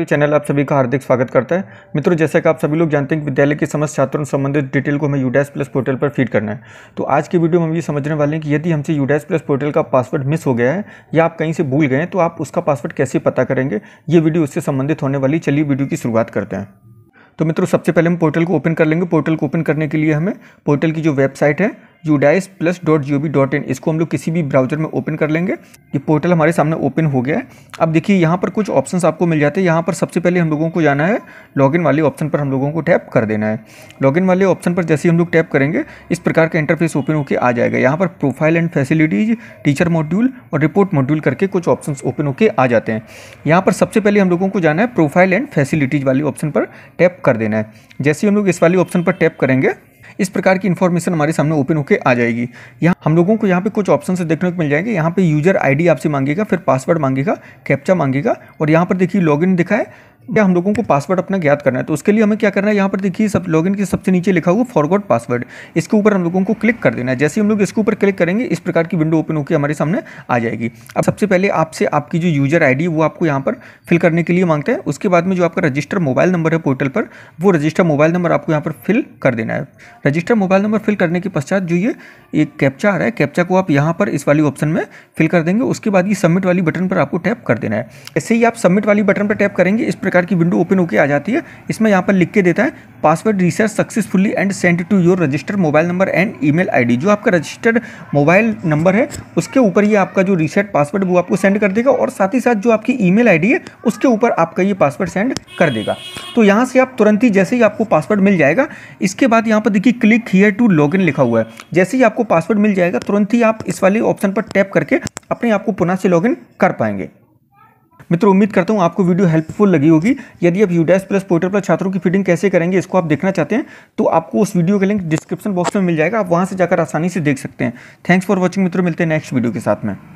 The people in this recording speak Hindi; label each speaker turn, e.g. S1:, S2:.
S1: तो चैनल आप सभी का हार्दिक स्वागत करता है मित्रों जैसा कि आप सभी लोग जानते हैं कि विद्यालय के समस्त छात्रों संबंधित डिटेल को हमें यूडैस प्लस पोर्टल पर फीड करना है तो आज की वीडियो में हम ये समझने वाले हैं कि यदि हमसे यूडैस प्लस पोर्टल का पासवर्ड मिस हो गया है या आप कहीं से भूल गए तो आप उसका पासवर्ड कैसे पता करेंगे ये वीडियो उससे संबंधित होने वाली चलिए वीडियो की शुरुआत करते हैं तो मित्रों सबसे पहले हम पोर्टल को ओपन कर लेंगे पोर्टल को ओपन करने के लिए हमें पोर्टल की जो वेबसाइट है UDISE plus dot G O V dot in इसको हम लोग किसी भी ब्राउजर में ओपन कर लेंगे ये पोर्टल हमारे सामने ओपन हो गया है अब देखिए यहाँ पर कुछ ऑप्शंस आपको मिल जाते हैं यहाँ पर सबसे पहले हम लोगों को जाना है लॉगिन वाले ऑप्शन पर हम लोगों को टैप कर देना है लॉगिन वाले ऑप्शन पर जैसे ही हम लोग टैप करेंगे इस प्रकार का इंटरफेस ओपन होकर आ जाएगा यहाँ पर profile and facilities teacher module और रिपोर्ट मॉड्यूल करके कुछ ऑप्शन ओपन होकर आ जाते हैं यहाँ पर सबसे पहले हम लोगों को जाना है प्रोफाइल एंड फैसिलिटीज वाले ऑप्शन पर टैप कर देना है जैसे हम लोग इस वाले ऑप्शन पर टैप करेंगे इस प्रकार की इन्फॉर्मेशन हमारे सामने ओपन होकर आ जाएगी यहाँ हम लोगों को यहाँ पे कुछ ऑप्शन से देखने को मिल जाएंगे यहाँ पे यूजर आईडी आपसे मांगेगा फिर पासवर्ड मांगेगा कैप्चा मांगेगा और यहाँ पर देखिए लॉगिन दिखा है या हम लोगों को पासवर्ड अपना ज्ञात करना है तो उसके लिए हमें क्या करना है यहाँ पर देखिए सब लॉगिन के सबसे नीचे लिखा हुआ फॉरवर्ड पासवर्ड इसके ऊपर हम लोगों को क्लिक कर देना है जैसे हम लोग इसके ऊपर क्लिक करेंगे इस प्रकार की विंडो ओपन होकर हमारे सामने आ जाएगी अब सबसे पहले आपसे आपकी जो यूजर आई वो आपको यहाँ पर फिल करने के लिए मांगते हैं उसके बाद में जो आपका रजिस्टर मोबाइल नंबर है पोर्टल पर वो रजिस्टर मोबाइल नंबर आपको यहाँ पर फिल कर देना है रजिस्टर मोबाइल नंबर फिल करने के पश्चात जो ये एक कैप्चा आ रहा है कैप्चा को आप यहाँ पर इस वाली ऑप्शन में फिल कर देंगे उसके बाद ये सबमिट वाली बटन पर आपको टैप कर देना है ऐसे ही आप सबमिट वाली बटन पर टैप करेंगे इस प्रकार प्रकार की विंडो ओपन होकर आ जाती है इसमें यहाँ पर लिख के देता है password reset successfully and sent to your registered mobile number and email ID जो आपका रजिस्टर्ड मोबाइल नंबर है उसके ऊपर ये आपका जो रिसेट पासवर्ड वो आपको सेंड कर देगा और साथ ही साथ जो आपकी ईमेल आईडी है उसके ऊपर आपका ये पासवर्ड सेंड कर देगा तो यहाँ से आप तुरंत ही जैसे ही आपको पासवर्ड मिल जाएगा इसके बाद यहाँ पर देखिए क्लिक हियर टू इन लिखा हुआ है जैसे ही आपको पासवर्ड मिल जाएगा तुरंत ही आप इस वाले ऑप्शन पर टैप करके अपने आप को पुनः से लॉगिन कर पाएंगे मित्रों उम्मीद करता हूँ आपको वीडियो हेल्पफुल लगी होगी यदि आप यूडेस प्लस पोर्टल पर छात्रों की फीडिंग कैसे करेंगे इसको आप देखना चाहते हैं तो आपको उस वीडियो का लिंक डिस्क्रिप्शन बॉक्स में मिल जाएगा आप वहाँ से जाकर आसानी से देख सकते हैं थैंक्स फॉर वॉचिंग मित्रों मिलते हैं नेक्स्ट वीडियो के साथ में